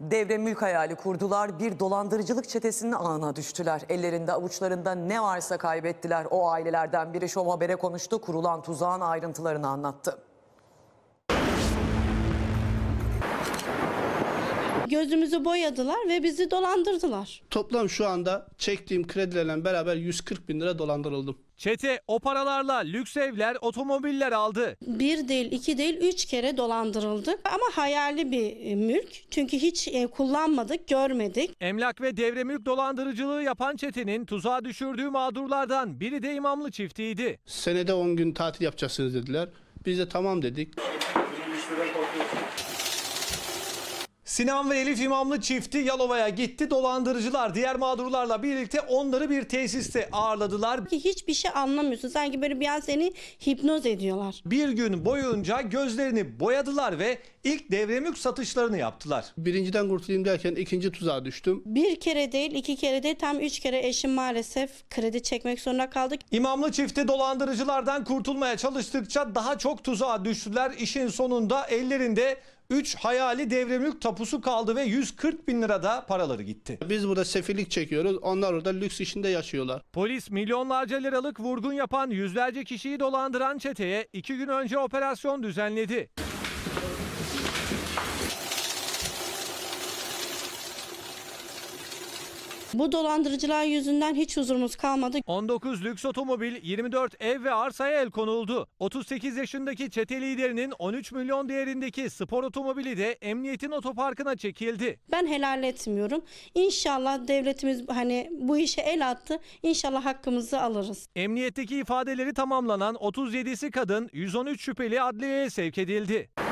Devre mülk hayali kurdular, bir dolandırıcılık çetesinin ağına düştüler. Ellerinde avuçlarında ne varsa kaybettiler. O ailelerden biri Şom Haber'e konuştu, kurulan tuzağın ayrıntılarını anlattı. gözümüzü boyadılar ve bizi dolandırdılar. Toplam şu anda çektiğim kredilerle beraber 140 bin lira dolandırıldım. Çete o paralarla lüks evler, otomobiller aldı. Bir değil, iki değil, üç kere dolandırıldık. Ama hayali bir e, mülk. Çünkü hiç e, kullanmadık, görmedik. Emlak ve devre mülk dolandırıcılığı yapan çetenin tuzağa düşürdüğü mağdurlardan biri de imamlı çiftiydi. Senede 10 gün tatil yapacaksınız dediler. Biz de tamam dedik. Sinan ve Elif İmamlı çifti Yalova'ya gitti. Dolandırıcılar diğer mağdurlarla birlikte onları bir tesiste ağırladılar. Ki hiçbir şey anlamıyorsun. Sanki böyle bir an seni hipnoz ediyorlar. Bir gün boyunca gözlerini boyadılar ve ilk devremük satışlarını yaptılar. Birinciden kurtulayım derken ikinci tuzağa düştüm. Bir kere değil, iki kere değil tam üç kere eşim maalesef kredi çekmek zorunda kaldık. İmamlı çifti dolandırıcılardan kurtulmaya çalıştıkça daha çok tuzağa düştüler. İşin sonunda ellerinde 3 hayali devremülk tapusu kaldı ve 140 bin lirada paraları gitti. Biz burada sefillik çekiyoruz. Onlar orada lüks içinde yaşıyorlar. Polis milyonlarca liralık vurgun yapan yüzlerce kişiyi dolandıran çeteye 2 gün önce operasyon düzenledi. Bu dolandırıcılar yüzünden hiç huzurumuz kalmadı. 19 lüks otomobil, 24 ev ve arsaya el konuldu. 38 yaşındaki çete liderinin 13 milyon değerindeki spor otomobili de emniyetin otoparkına çekildi. Ben helal etmiyorum. İnşallah devletimiz hani bu işe el attı. İnşallah hakkımızı alırız. Emniyetteki ifadeleri tamamlanan 37'si kadın, 113 şüpheli adliyeye sevk edildi.